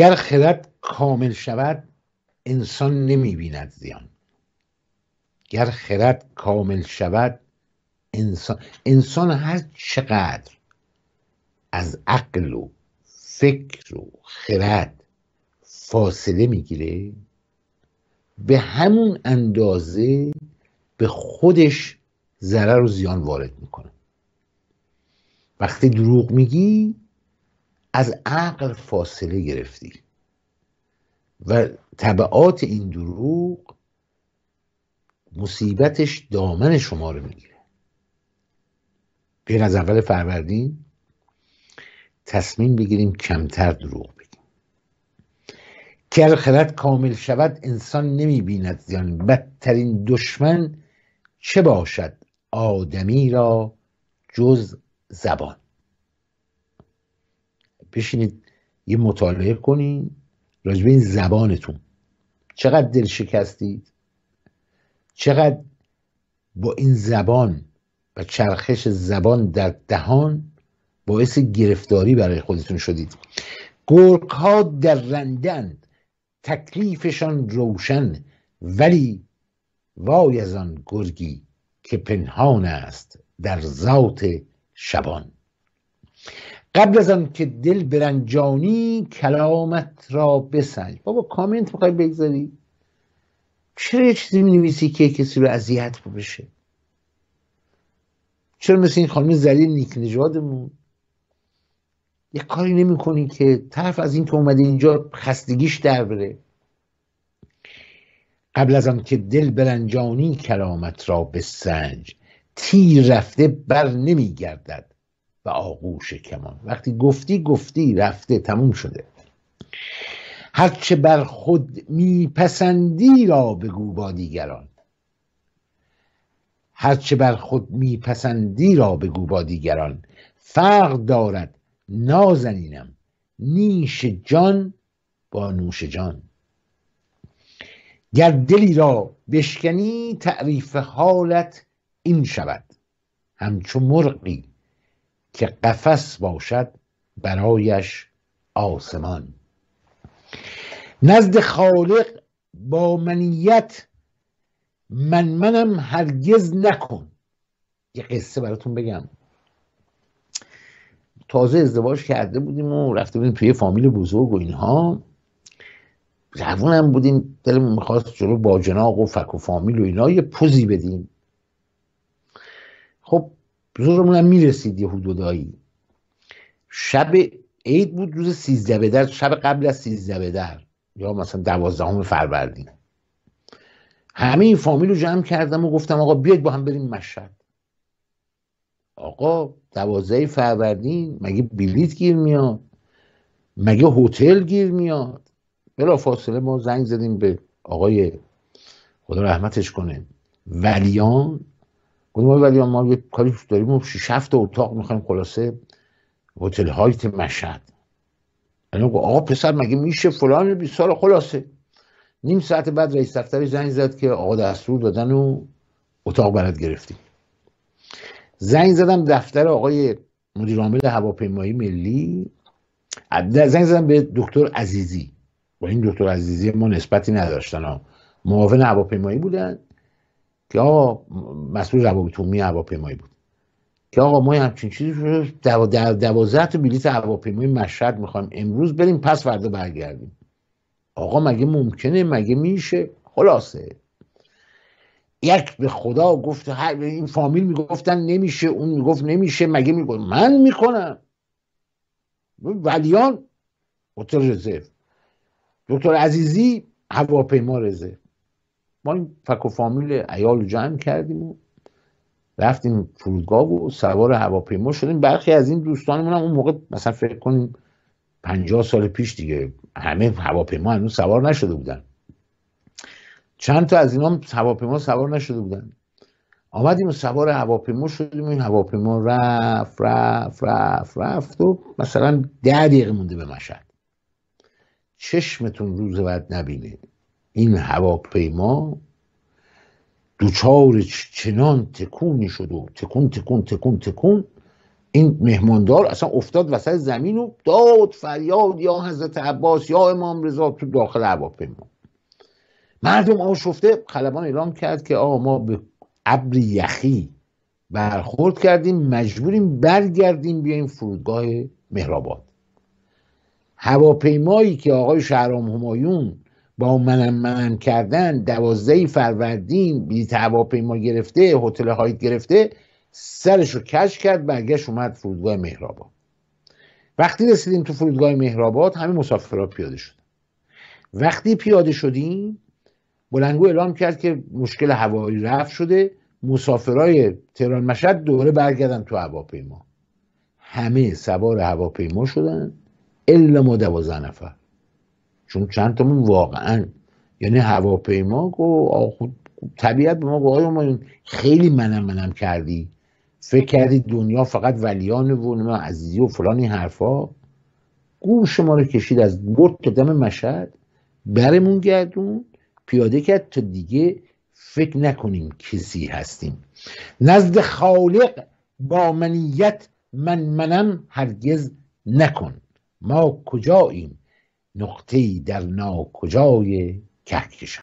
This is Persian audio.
گر خرد کامل شود انسان نمی بیند زیان گر خرد کامل شود انسان انسان هر چقدر از عقل و فکر و خرد فاصله میگیره به همون اندازه به خودش ضرر و زیان وارد میکنه وقتی دروغ میگی از عقل فاصله گرفتی و طبعات این دروغ مصیبتش دامن شما رو میگیره بیاین از اول فروردین تصمیم بگیریم کمتر دروغ بگیم که خرد کامل شود انسان نمیبیند زیان بدترین دشمن چه باشد آدمی را جز زبان بشینید یه مطالعه کنین راجبه این زبانتون چقدر دل شکستید چقدر با این زبان و چرخش زبان در دهان باعث گرفتاری برای خودتون شدید گرگ ها در رندن تکلیفشان روشن ولی وای از آن گرگی که پنهان است در ذات شبان قبل از آن که دل برنجانی کلامت را بسنج بابا کامنت میخوای بگذاری چرا یه چیزی مینویسی که کسی رو اذیت بشه چرا مثل این خانم زلیل نیک نجادمون؟ یه کاری کنی که طرف از این که اومده اینجا خستگیش در بره قبل از آن که دل برنجانی کلامت را بسنج تیر رفته بر نمیگردد و آغوش کمان وقتی گفتی گفتی رفته تموم شده هرچه بر خود میپسندی را بگو با دیگران هرچه بر خود میپسندی را بگو با دیگران فرق دارد نازنینم نیش جان با نوش جان گر دلی را بشکنی تعریف حالت این شود همچو مرغی که قفس باشد برایش آسمان نزد خالق با منیت من منم هرگز نکن یه قصه براتون بگم تازه ازدواج کرده بودیم و رفته بودیم توی فامیل بزرگ و اینها روونم بودیم دلمون میخواست جلو باجناق و فک و فامیل و اینا یه پوزی بدیم خب زورمون هم میرسید یه حدودایی شب عید بود روز سیزده بدر شب قبل از سیزده بدر در یا مثلا دوازدهم فروردین همه این فامیل رو جمع کردم و گفتم آقا بیاید با هم بریم مشهد آقا دوازده فروردین مگه بلیت گیر میاد مگه هتل گیر میاد بلا فاصله ما زنگ زدیم به آقای خدا رحمتش کنه ولیان ما ولی ما یه کاری داریم و شش هفت اتاق میخوایم خلاصه هتل هایت مشهد گفت یعنی آقا پسر مگه میشه فلان بیسار سال خلاصه نیم ساعت بعد رئیس دفتری زنگ زد که آقا دستور دادن و اتاق برات گرفتیم زنگ زدم دفتر آقای مدیر عامل هواپیمایی ملی زنگ زدم به دکتر عزیزی با این دکتر عزیزی ما نسبتی نداشتن ها معاون هواپیمایی بودن که آقا مسئول روابط هواپیمایی بود که آقا ما همچین چیزی شده دو دو دوازده تا بلیت هواپیمای مشهد میخوایم امروز بریم پس فردا برگردیم آقا مگه ممکنه مگه میشه خلاصه یک به خدا گفت این فامیل میگفتن نمیشه اون میگفت نمیشه مگه میگفت من میکنم ولیان هتل رزرو دکتر عزیزی هواپیما رزرو ما این فک و فامیل ایال جمع کردیم و رفتیم فرودگاه و سوار هواپیما شدیم برخی از این دوستانمون هم اون موقع مثلا فکر کنیم 50 سال پیش دیگه همه هواپیما هنوز سوار نشده بودن چند تا از اینا هواپیما سوار نشده بودن آمدیم و سوار هواپیما شدیم این هواپیما رفت رفت رفت رفت و مثلا ده دقیقه مونده به مشهد چشمتون روز بعد نبینه این هواپیما دوچار چنان تکونی شد و تکون تکون تکون تکون این مهماندار اصلا افتاد وسط زمین و داد فریاد یا حضرت عباس یا امام رضا تو داخل هواپیما مردم آشفته خلبان اعلام کرد که آقا ما به ابر یخی برخورد کردیم مجبوریم برگردیم بیایم فرودگاه مهرآباد هواپیمایی که آقای شهرام همایون با منم منم کردن دوازده فروردین بیت هواپیما گرفته هتل هایت گرفته سرش رو کش کرد برگشت اومد فرودگاه مهرآباد وقتی رسیدیم تو فرودگاه مهرآباد همه مسافرها پیاده شدن وقتی پیاده شدیم بلنگو اعلام کرد که مشکل هوایی رفت شده مسافرای تهران مشهد دوره برگردن تو هواپیما همه سوار هواپیما شدن الا ما دوازده نفر چون چند تامون واقعا یعنی هواپیما گو طبیعت به ما گو ما خیلی منم منم کردی فکر کردی دنیا فقط ولیان و ازی عزیزی و فلان این حرفا گوش ما رو کشید از برد تا دم مشهد برمون گردون پیاده کرد تا دیگه فکر نکنیم کسی هستیم نزد خالق با منیت من منم هرگز نکن ما کجاییم نقطه‌ای در ناکجای کهکشان